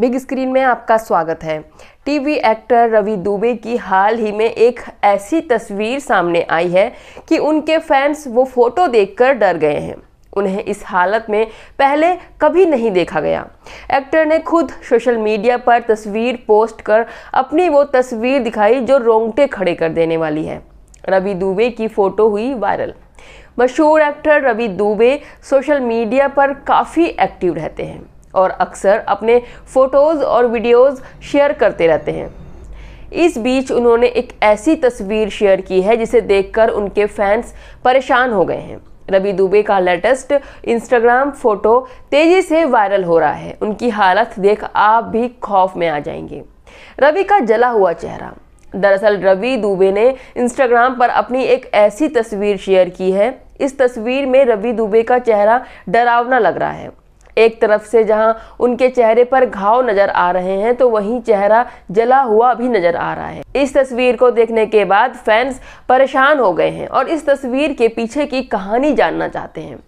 big screen में आपका स्वागत है टीवी एक्टर रवि दुबे की हाल ही में एक ऐसी तस्वीर सामने आई है कि उनके फैंस वो फोटो देखकर डर गए हैं उन्हें इस हालत में पहले कभी नहीं देखा गया एक्टर ने खुद सोशल मीडिया पर तस्वीर पोस्ट कर अपनी वो तस्वीर दिखाई जो रोंगटे खड़े कर देने वाली है रवि दुबे की फ़ोटो हुई वायरल मशहूर actor Ravi Dubey social media पर काफ़ी एक्टिव रहते हैं और अक्सर अपने फ़ोटोज़ और वीडियोज़ शेयर करते रहते हैं इस बीच उन्होंने एक ऐसी तस्वीर शेयर की है जिसे देखकर उनके फैंस परेशान हो गए हैं रवि दुबे का लेटेस्ट इंस्टाग्राम फ़ोटो तेज़ी से वायरल हो रहा है उनकी हालत देख आप भी खौफ में आ जाएंगे रवि का जला हुआ चेहरा दरअसल रवि दुबे ने इंस्टाग्राम पर अपनी एक ऐसी तस्वीर शेयर की है इस तस्वीर में रवि दुबे का चेहरा डरावना लग रहा है एक तरफ से जहां उनके चेहरे पर घाव नजर आ रहे हैं तो वहीं चेहरा जला हुआ भी नजर आ रहा है इस तस्वीर को देखने के बाद फैंस परेशान हो गए हैं और इस तस्वीर के पीछे की कहानी जानना चाहते हैं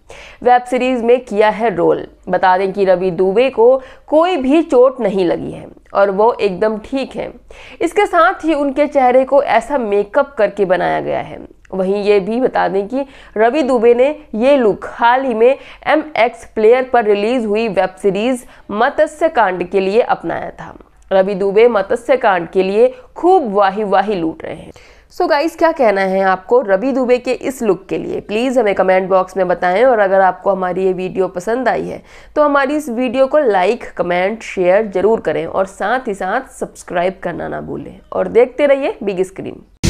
वेब सीरीज में किया है रोल बता दें कि रवि दुबे को कोई भी चोट नहीं लगी है और वो एकदम ठीक है इसके साथ ही उनके चेहरे को ऐसा मेकअप करके बनाया गया है वहीं ये भी बता दें कि रवि दुबे ने ये लुक हाल ही में एम एक्स प्लेयर पर रिलीज हुई वेब सीरीज मत्स्य कांड के लिए अपनाया था रवि दुबे मत्स्य कांड के लिए खूब वाही वाही लूट रहे हैं सो so गाइस क्या कहना है आपको रवि दुबे के इस लुक के लिए प्लीज़ हमें कमेंट बॉक्स में बताएं और अगर आपको हमारी ये वीडियो पसंद आई है तो हमारी इस वीडियो को लाइक कमेंट शेयर ज़रूर करें और साथ ही साथ सब्सक्राइब करना ना भूलें और देखते रहिए बिग स्क्रीन